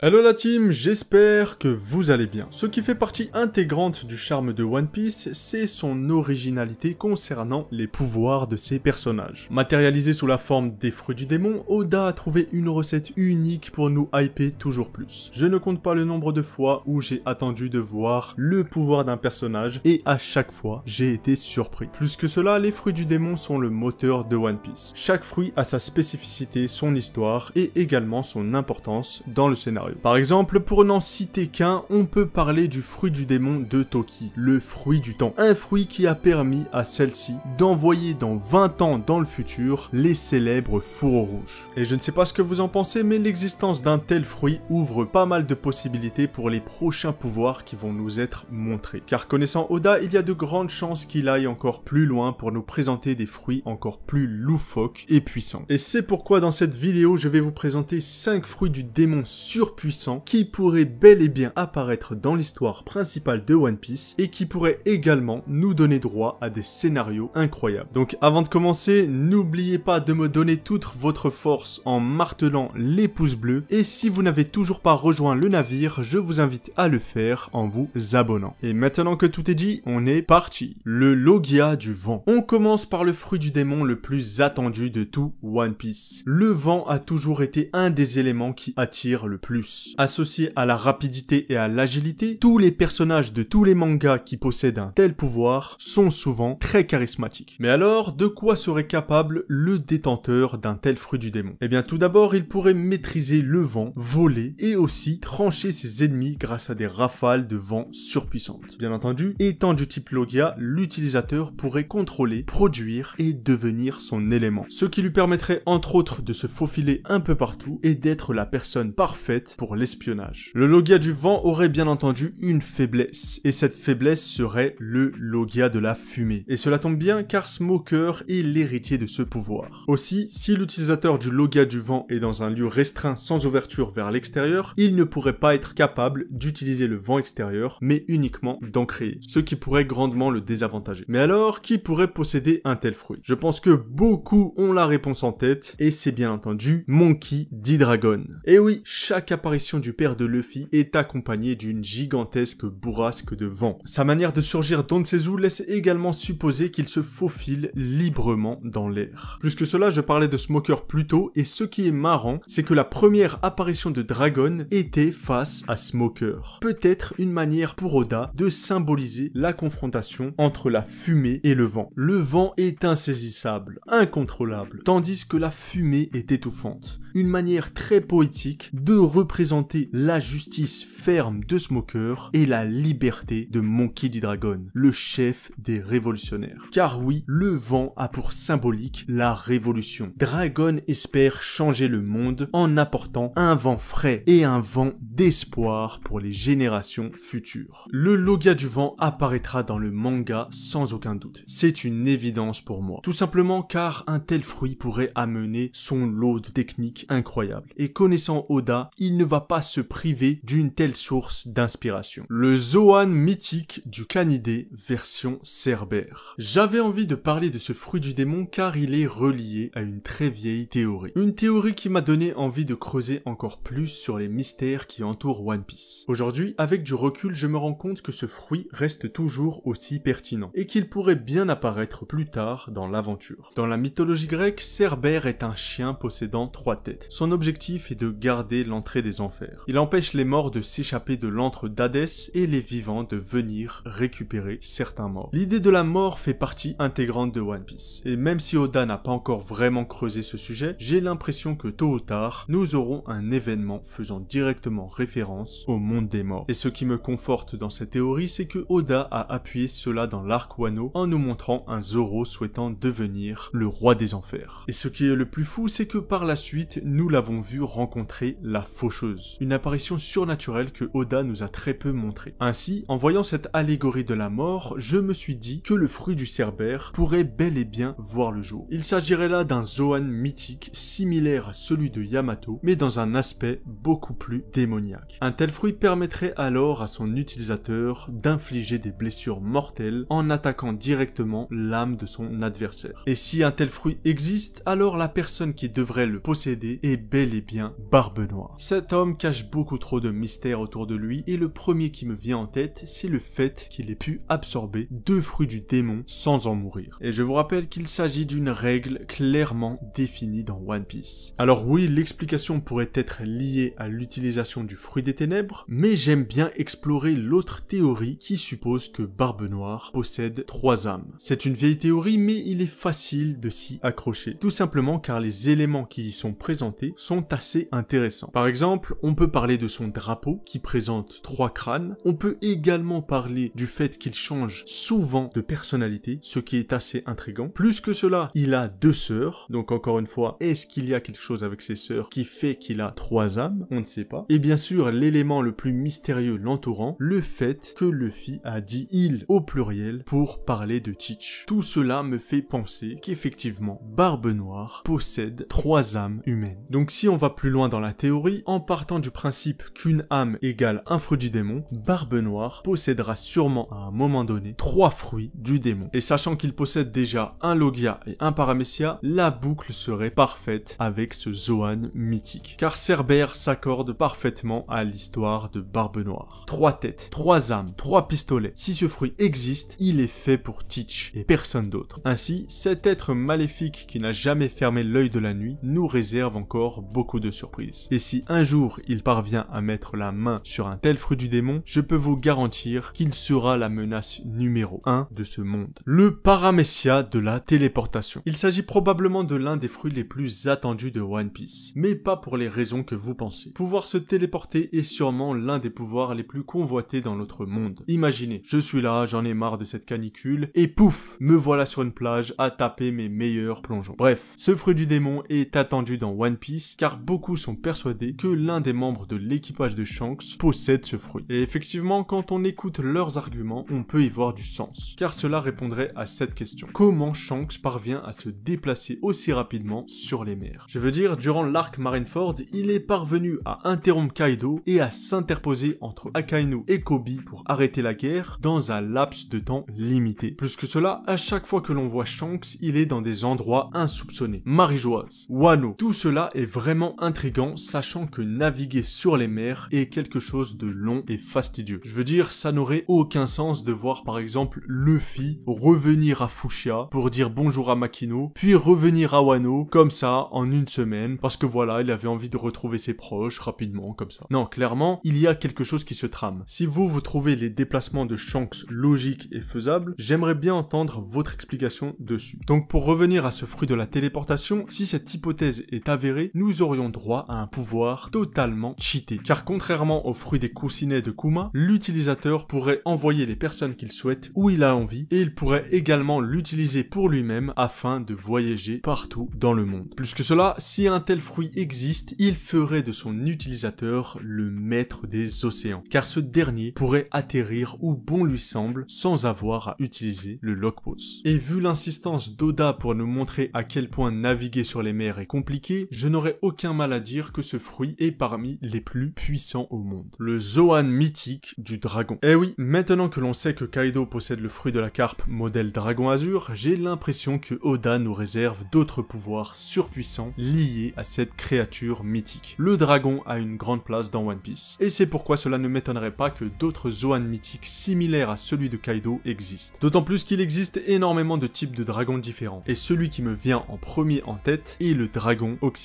Hello la team, j'espère que vous allez bien. Ce qui fait partie intégrante du charme de One Piece, c'est son originalité concernant les pouvoirs de ses personnages. Matérialisé sous la forme des fruits du démon, Oda a trouvé une recette unique pour nous hyper toujours plus. Je ne compte pas le nombre de fois où j'ai attendu de voir le pouvoir d'un personnage et à chaque fois, j'ai été surpris. Plus que cela, les fruits du démon sont le moteur de One Piece. Chaque fruit a sa spécificité, son histoire et également son importance dans le scénario. Par exemple, pour n'en citer qu'un, on peut parler du fruit du démon de Toki, le fruit du temps. Un fruit qui a permis à celle-ci d'envoyer dans 20 ans dans le futur les célèbres fourreaux rouges. Et je ne sais pas ce que vous en pensez, mais l'existence d'un tel fruit ouvre pas mal de possibilités pour les prochains pouvoirs qui vont nous être montrés. Car connaissant Oda, il y a de grandes chances qu'il aille encore plus loin pour nous présenter des fruits encore plus loufoques et puissants. Et c'est pourquoi dans cette vidéo, je vais vous présenter 5 fruits du démon surprenants. Puissant qui pourrait bel et bien apparaître dans l'histoire principale de One Piece et qui pourrait également nous donner droit à des scénarios incroyables. Donc avant de commencer, n'oubliez pas de me donner toute votre force en martelant les pouces bleus et si vous n'avez toujours pas rejoint le navire, je vous invite à le faire en vous abonnant. Et maintenant que tout est dit, on est parti. Le Logia du vent. On commence par le fruit du démon le plus attendu de tout One Piece. Le vent a toujours été un des éléments qui attire le plus. Associé à la rapidité et à l'agilité, tous les personnages de tous les mangas qui possèdent un tel pouvoir sont souvent très charismatiques. Mais alors, de quoi serait capable le détenteur d'un tel fruit du démon Eh bien tout d'abord, il pourrait maîtriser le vent, voler et aussi trancher ses ennemis grâce à des rafales de vent surpuissantes. Bien entendu, étant du type Logia, l'utilisateur pourrait contrôler, produire et devenir son élément. Ce qui lui permettrait entre autres de se faufiler un peu partout et d'être la personne parfaite l'espionnage. Le Logia du vent aurait bien entendu une faiblesse, et cette faiblesse serait le Logia de la fumée. Et cela tombe bien car Smoker est l'héritier de ce pouvoir. Aussi, si l'utilisateur du Logia du vent est dans un lieu restreint sans ouverture vers l'extérieur, il ne pourrait pas être capable d'utiliser le vent extérieur, mais uniquement d'en créer, ce qui pourrait grandement le désavantager. Mais alors, qui pourrait posséder un tel fruit Je pense que beaucoup ont la réponse en tête, et c'est bien entendu Monkey D-Dragon. Et oui, chaque appareil l'apparition du père de Luffy est accompagnée d'une gigantesque bourrasque de vent. Sa manière de surgir d'Onsezu laisse également supposer qu'il se faufile librement dans l'air. Plus que cela, je parlais de Smoker plus tôt, et ce qui est marrant, c'est que la première apparition de Dragon était face à Smoker. Peut-être une manière pour Oda de symboliser la confrontation entre la fumée et le vent. Le vent est insaisissable, incontrôlable, tandis que la fumée est étouffante une manière très poétique de représenter la justice ferme de Smoker et la liberté de Monkey D. Dragon, le chef des révolutionnaires. Car oui, le vent a pour symbolique la révolution. Dragon espère changer le monde en apportant un vent frais et un vent d'espoir pour les générations futures. Le Logia du vent apparaîtra dans le manga sans aucun doute. C'est une évidence pour moi. Tout simplement car un tel fruit pourrait amener son lot de techniques incroyable. Et connaissant Oda, il ne va pas se priver d'une telle source d'inspiration. Le Zoan mythique du Canidé version Cerbère. J'avais envie de parler de ce fruit du démon car il est relié à une très vieille théorie. Une théorie qui m'a donné envie de creuser encore plus sur les mystères qui entourent One Piece. Aujourd'hui, avec du recul, je me rends compte que ce fruit reste toujours aussi pertinent et qu'il pourrait bien apparaître plus tard dans l'aventure. Dans la mythologie grecque, Cerbère est un chien possédant trois têtes son objectif est de garder l'entrée des enfers. Il empêche les morts de s'échapper de l'antre d'Hadès et les vivants de venir récupérer certains morts. L'idée de la mort fait partie intégrante de One Piece. Et même si Oda n'a pas encore vraiment creusé ce sujet, j'ai l'impression que tôt ou tard, nous aurons un événement faisant directement référence au monde des morts. Et ce qui me conforte dans cette théorie, c'est que Oda a appuyé cela dans l'arc Wano en nous montrant un Zoro souhaitant devenir le roi des enfers. Et ce qui est le plus fou, c'est que par la suite, nous l'avons vu rencontrer la faucheuse, une apparition surnaturelle que Oda nous a très peu montrée. Ainsi, en voyant cette allégorie de la mort, je me suis dit que le fruit du cerbère pourrait bel et bien voir le jour. Il s'agirait là d'un Zoan mythique similaire à celui de Yamato, mais dans un aspect beaucoup plus démoniaque. Un tel fruit permettrait alors à son utilisateur d'infliger des blessures mortelles en attaquant directement l'âme de son adversaire. Et si un tel fruit existe, alors la personne qui devrait le posséder est bel et bien Barbe Noire. Cet homme cache beaucoup trop de mystères autour de lui et le premier qui me vient en tête, c'est le fait qu'il ait pu absorber deux fruits du démon sans en mourir. Et je vous rappelle qu'il s'agit d'une règle clairement définie dans One Piece. Alors oui, l'explication pourrait être liée à l'utilisation du fruit des ténèbres, mais j'aime bien explorer l'autre théorie qui suppose que Barbe Noire possède trois âmes. C'est une vieille théorie, mais il est facile de s'y accrocher, tout simplement car les éléments qui y sont présents sont assez intéressants. Par exemple, on peut parler de son drapeau qui présente trois crânes. On peut également parler du fait qu'il change souvent de personnalité, ce qui est assez intrigant. Plus que cela, il a deux sœurs. Donc encore une fois, est-ce qu'il y a quelque chose avec ses sœurs qui fait qu'il a trois âmes On ne sait pas. Et bien sûr, l'élément le plus mystérieux l'entourant, le fait que Luffy a dit il au pluriel pour parler de Teach. Tout cela me fait penser qu'effectivement, Barbe Noire possède trois âmes humaines. Donc si on va plus loin dans la théorie, en partant du principe qu'une âme égale un fruit du démon, Barbe Noire possédera sûrement à un moment donné trois fruits du démon. Et sachant qu'il possède déjà un Logia et un Paramessia, la boucle serait parfaite avec ce Zoan mythique. Car Cerbère s'accorde parfaitement à l'histoire de Barbe Noire. Trois têtes, trois âmes, trois pistolets. Si ce fruit existe, il est fait pour Teach et personne d'autre. Ainsi, cet être maléfique qui n'a jamais fermé l'œil de la nuit nous réserve encore beaucoup de surprises. Et si un jour il parvient à mettre la main sur un tel fruit du démon, je peux vous garantir qu'il sera la menace numéro 1 de ce monde. Le paramessia de la téléportation. Il s'agit probablement de l'un des fruits les plus attendus de One Piece, mais pas pour les raisons que vous pensez. Pouvoir se téléporter est sûrement l'un des pouvoirs les plus convoités dans notre monde. Imaginez, je suis là, j'en ai marre de cette canicule, et pouf, me voilà sur une plage à taper mes meilleurs plongeons. Bref, ce fruit du démon est attendu dans One car beaucoup sont persuadés que l'un des membres de l'équipage de Shanks possède ce fruit. Et effectivement, quand on écoute leurs arguments, on peut y voir du sens, car cela répondrait à cette question. Comment Shanks parvient à se déplacer aussi rapidement sur les mers Je veux dire, durant l'arc Marineford, il est parvenu à interrompre Kaido et à s'interposer entre Akainu et Kobe pour arrêter la guerre dans un laps de temps limité. Plus que cela, à chaque fois que l'on voit Shanks, il est dans des endroits insoupçonnés. Marijoise, Wano, tout cela est vraiment intrigant, sachant que naviguer sur les mers est quelque chose de long et fastidieux. Je veux dire, ça n'aurait aucun sens de voir par exemple Luffy revenir à Fushia pour dire bonjour à Makino, puis revenir à Wano comme ça en une semaine, parce que voilà, il avait envie de retrouver ses proches rapidement comme ça. Non, clairement, il y a quelque chose qui se trame. Si vous, vous trouvez les déplacements de Shanks logiques et faisables, j'aimerais bien entendre votre explication dessus. Donc pour revenir à ce fruit de la téléportation, si cette hypothèse est avérée, nous aurions droit à un pouvoir totalement cheaté. Car contrairement aux fruits des coussinets de Kuma, l'utilisateur pourrait envoyer les personnes qu'il souhaite où il a envie et il pourrait également l'utiliser pour lui-même afin de voyager partout dans le monde. Plus que cela, si un tel fruit existe, il ferait de son utilisateur le maître des océans, car ce dernier pourrait atterrir où bon lui semble sans avoir à utiliser le lockpost. Et vu l'insistance d'Oda pour nous montrer à quel point naviguer sur les mers est compliqué, je n'aurais aucun mal à dire que ce fruit est parmi les plus puissants au monde. Le Zoan mythique du dragon. Eh oui, maintenant que l'on sait que Kaido possède le fruit de la carpe modèle dragon azur, j'ai l'impression que Oda nous réserve d'autres pouvoirs surpuissants liés à cette créature mythique. Le dragon a une grande place dans One Piece, et c'est pourquoi cela ne m'étonnerait pas que d'autres Zoan mythiques similaires à celui de Kaido existent. D'autant plus qu'il existe énormément de types de dragons différents, et celui qui me vient en premier en tête est le dragon Ok.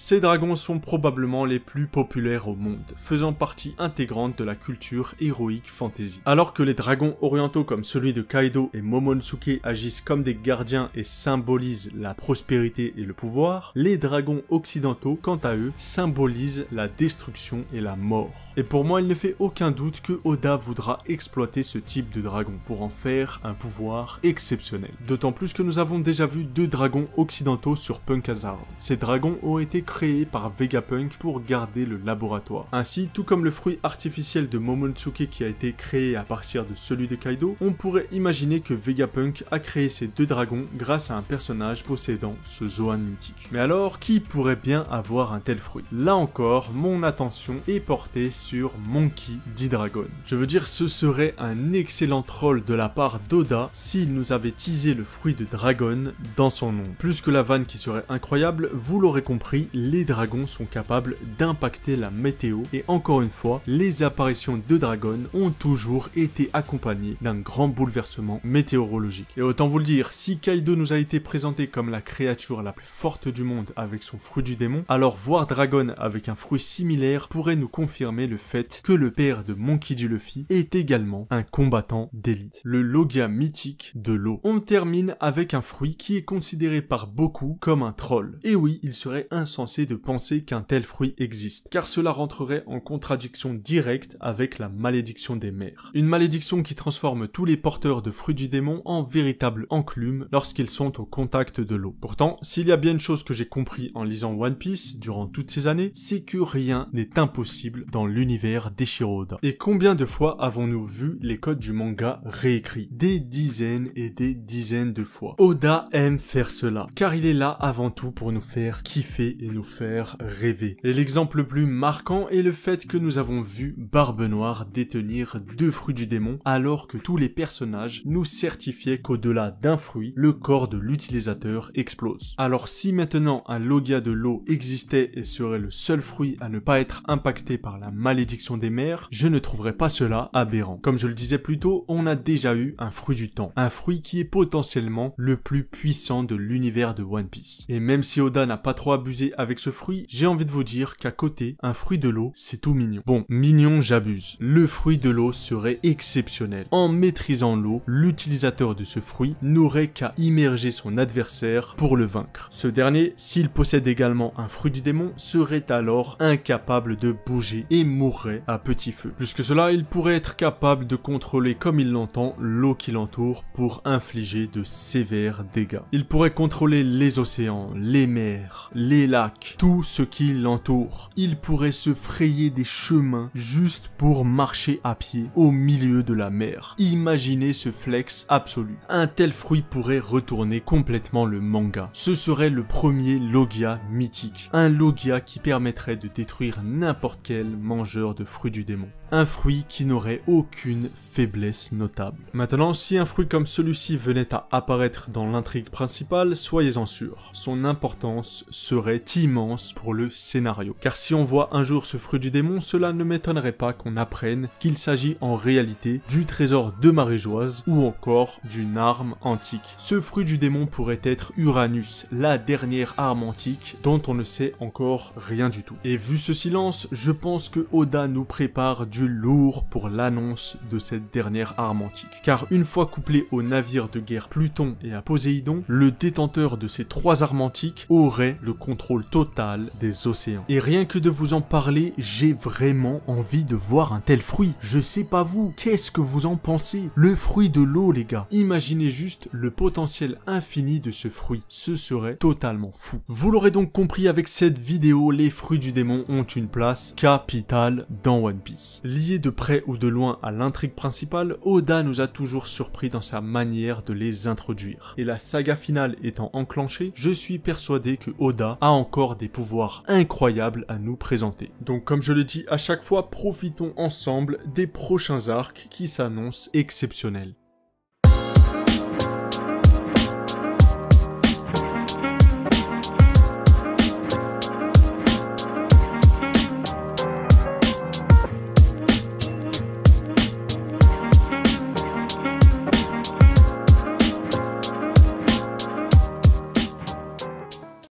Ces dragons sont probablement les plus populaires au monde, faisant partie intégrante de la culture héroïque fantasy. Alors que les dragons orientaux comme celui de Kaido et Momonosuke agissent comme des gardiens et symbolisent la prospérité et le pouvoir, les dragons occidentaux, quant à eux, symbolisent la destruction et la mort. Et pour moi, il ne fait aucun doute que Oda voudra exploiter ce type de dragon pour en faire un pouvoir exceptionnel. D'autant plus que nous avons déjà vu deux dragons occidentaux sur Punk Hazard. Ces dragons ont été créés par Vegapunk pour garder le laboratoire. Ainsi, tout comme le fruit artificiel de Momonsuke qui a été créé à partir de celui de Kaido, on pourrait imaginer que Vegapunk a créé ces deux dragons grâce à un personnage possédant ce Zoan mythique. Mais alors, qui pourrait bien avoir un tel fruit Là encore, mon attention est portée sur Monkey D. Dragon. Je veux dire, ce serait un excellent troll de la part d'Oda s'il nous avait teasé le fruit de dragon dans son nom. Plus que la vanne qui serait incroyable, vous l'aurez compris, les dragons sont capables d'impacter la météo et encore une fois, les apparitions de dragons ont toujours été accompagnées d'un grand bouleversement météorologique. Et autant vous le dire, si Kaido nous a été présenté comme la créature la plus forte du monde avec son fruit du démon, alors voir Dragon avec un fruit similaire pourrait nous confirmer le fait que le père de Monkey D. Luffy est également un combattant d'élite, le Logia mythique de l'eau. On termine avec un fruit qui est considéré par beaucoup comme un troll. Et oui, il se insensé de penser qu'un tel fruit existe, car cela rentrerait en contradiction directe avec la malédiction des mers. Une malédiction qui transforme tous les porteurs de fruits du démon en véritables enclumes lorsqu'ils sont au contact de l'eau. Pourtant, s'il y a bien une chose que j'ai compris en lisant One Piece durant toutes ces années, c'est que rien n'est impossible dans l'univers Chiroda. Et combien de fois avons-nous vu les codes du manga réécrits Des dizaines et des dizaines de fois. Oda aime faire cela, car il est là avant tout pour nous faire fait et nous faire rêver. Et l'exemple le plus marquant est le fait que nous avons vu Barbe Noire détenir deux fruits du démon alors que tous les personnages nous certifiaient qu'au-delà d'un fruit, le corps de l'utilisateur explose. Alors si maintenant un logia de l'eau existait et serait le seul fruit à ne pas être impacté par la malédiction des mers, je ne trouverais pas cela aberrant. Comme je le disais plus tôt, on a déjà eu un fruit du temps, un fruit qui est potentiellement le plus puissant de l'univers de One Piece. Et même si Oda n'a pas trop abuser avec ce fruit, j'ai envie de vous dire qu'à côté, un fruit de l'eau, c'est tout mignon. Bon, mignon, j'abuse. Le fruit de l'eau serait exceptionnel. En maîtrisant l'eau, l'utilisateur de ce fruit n'aurait qu'à immerger son adversaire pour le vaincre. Ce dernier, s'il possède également un fruit du démon, serait alors incapable de bouger et mourrait à petit feu. Plus que cela, il pourrait être capable de contrôler comme il l'entend l'eau qui l'entoure pour infliger de sévères dégâts. Il pourrait contrôler les océans, les mers, les lacs, tout ce qui l'entoure. Il pourrait se frayer des chemins juste pour marcher à pied au milieu de la mer. Imaginez ce flex absolu. Un tel fruit pourrait retourner complètement le manga. Ce serait le premier Logia mythique. Un Logia qui permettrait de détruire n'importe quel mangeur de fruits du démon un fruit qui n'aurait aucune faiblesse notable. Maintenant, si un fruit comme celui-ci venait à apparaître dans l'intrigue principale, soyez-en sûr, son importance serait immense pour le scénario. Car si on voit un jour ce fruit du démon, cela ne m'étonnerait pas qu'on apprenne qu'il s'agit en réalité du trésor de marégeoise ou encore d'une arme antique. Ce fruit du démon pourrait être Uranus, la dernière arme antique dont on ne sait encore rien du tout. Et vu ce silence, je pense que Oda nous prépare du lourd pour l'annonce de cette dernière arme antique. Car une fois couplé aux navires de guerre Pluton et à Poséidon, le détenteur de ces trois armes antiques aurait le contrôle total des océans. Et rien que de vous en parler, j'ai vraiment envie de voir un tel fruit. Je sais pas vous, qu'est-ce que vous en pensez Le fruit de l'eau les gars. Imaginez juste le potentiel infini de ce fruit. Ce serait totalement fou. Vous l'aurez donc compris avec cette vidéo, les fruits du démon ont une place capitale dans One Piece. Lié de près ou de loin à l'intrigue principale, Oda nous a toujours surpris dans sa manière de les introduire. Et la saga finale étant enclenchée, je suis persuadé que Oda a encore des pouvoirs incroyables à nous présenter. Donc comme je le dis à chaque fois, profitons ensemble des prochains arcs qui s'annoncent exceptionnels.